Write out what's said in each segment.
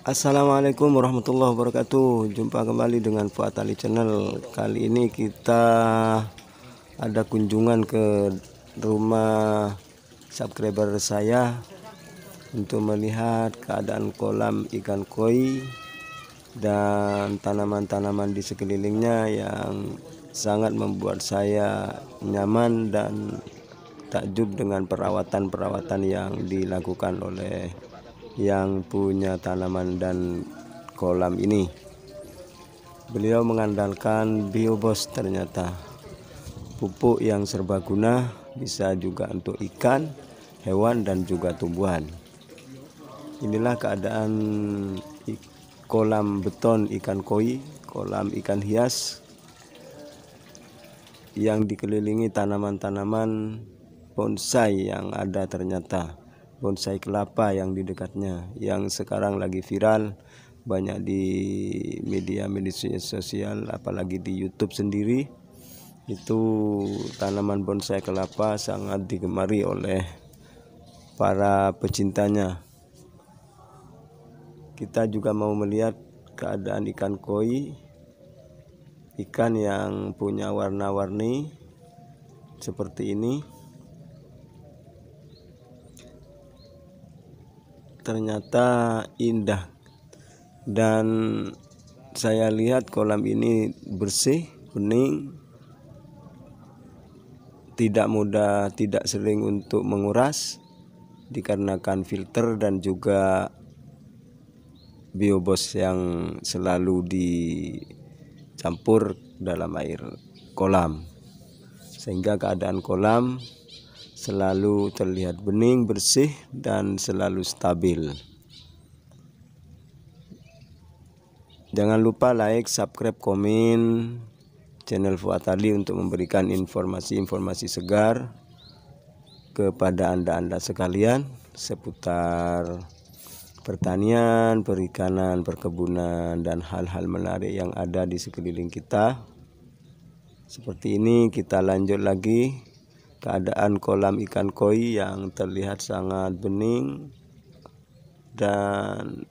Assalamualaikum warahmatullahi wabarakatuh Jumpa kembali dengan Fuad Ali Channel Kali ini kita ada kunjungan ke rumah subscriber saya Untuk melihat keadaan kolam ikan koi Dan tanaman-tanaman di sekelilingnya yang sangat membuat saya nyaman dan takjub dengan perawatan-perawatan yang dilakukan oleh yang punya tanaman dan kolam ini beliau mengandalkan biobos ternyata pupuk yang serbaguna bisa juga untuk ikan hewan dan juga tumbuhan inilah keadaan kolam beton ikan koi kolam ikan hias yang dikelilingi tanaman-tanaman bonsai yang ada ternyata bonsai kelapa yang di dekatnya yang sekarang lagi viral banyak di media media sosial apalagi di YouTube sendiri itu tanaman bonsai kelapa sangat digemari oleh para pecintanya kita juga mau melihat keadaan ikan koi ikan yang punya warna-warni seperti ini ternyata indah dan saya lihat kolam ini bersih bening tidak mudah tidak sering untuk menguras dikarenakan filter dan juga biobos yang selalu dicampur dalam air kolam sehingga keadaan kolam selalu terlihat bening, bersih, dan selalu stabil. Jangan lupa like, subscribe, komen channel Fuad Ali untuk memberikan informasi-informasi segar kepada Anda-Anda sekalian seputar pertanian, perikanan, perkebunan, dan hal-hal menarik yang ada di sekeliling kita. Seperti ini kita lanjut lagi keadaan kolam ikan koi yang terlihat sangat bening dan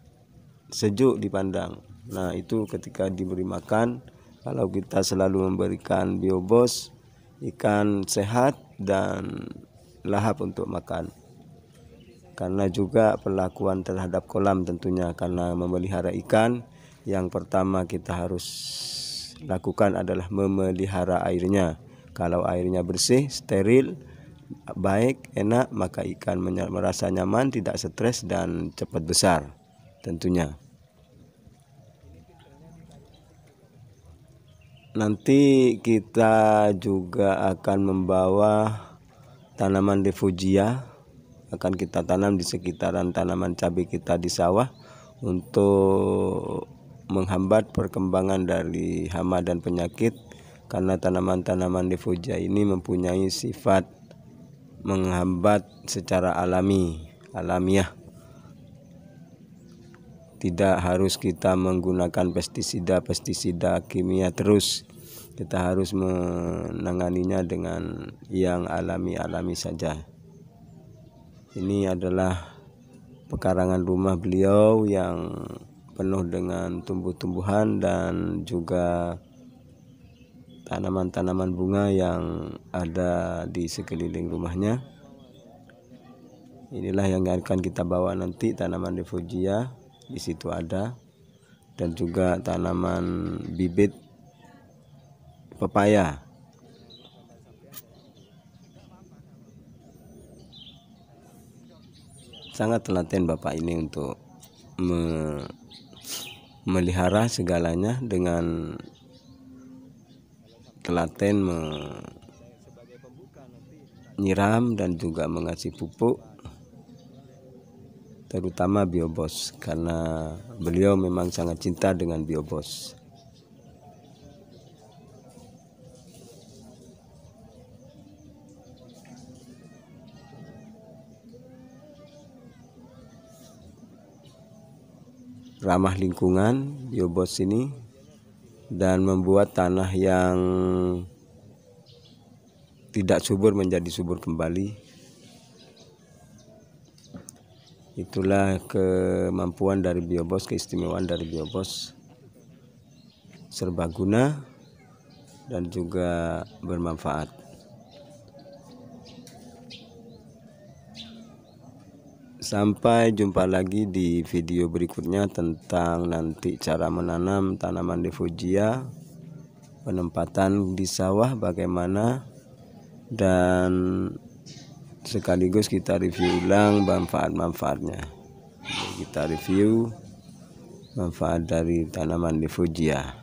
sejuk dipandang nah itu ketika diberi makan kalau kita selalu memberikan biobos ikan sehat dan lahap untuk makan karena juga perlakuan terhadap kolam tentunya karena memelihara ikan yang pertama kita harus lakukan adalah memelihara airnya kalau airnya bersih, steril, baik, enak, maka ikan merasa nyaman, tidak stres dan cepat besar tentunya. Nanti kita juga akan membawa tanaman defugia akan kita tanam di sekitaran tanaman cabai kita di sawah untuk menghambat perkembangan dari hama dan penyakit karena tanaman-tanaman defoja ini mempunyai sifat menghambat secara alami alamiah tidak harus kita menggunakan pestisida-pestisida kimia terus kita harus menanganinya dengan yang alami-alami saja ini adalah pekarangan rumah beliau yang penuh dengan tumbuh-tumbuhan dan juga tanaman-tanaman bunga yang ada di sekeliling rumahnya inilah yang akan kita bawa nanti tanaman refugia di situ ada dan juga tanaman bibit pepaya sangat telaten bapak ini untuk me melihara segalanya dengan telaten menyiram dan juga mengasih pupuk terutama biobos karena beliau memang sangat cinta dengan biobos ramah lingkungan biobos ini dan membuat tanah yang tidak subur menjadi subur kembali itulah kemampuan dari biobos keistimewaan dari biobos serbaguna dan juga bermanfaat Sampai jumpa lagi di video berikutnya tentang nanti cara menanam tanaman defugia, penempatan di sawah bagaimana dan sekaligus kita review ulang manfaat-manfaatnya. Kita review manfaat dari tanaman defugia.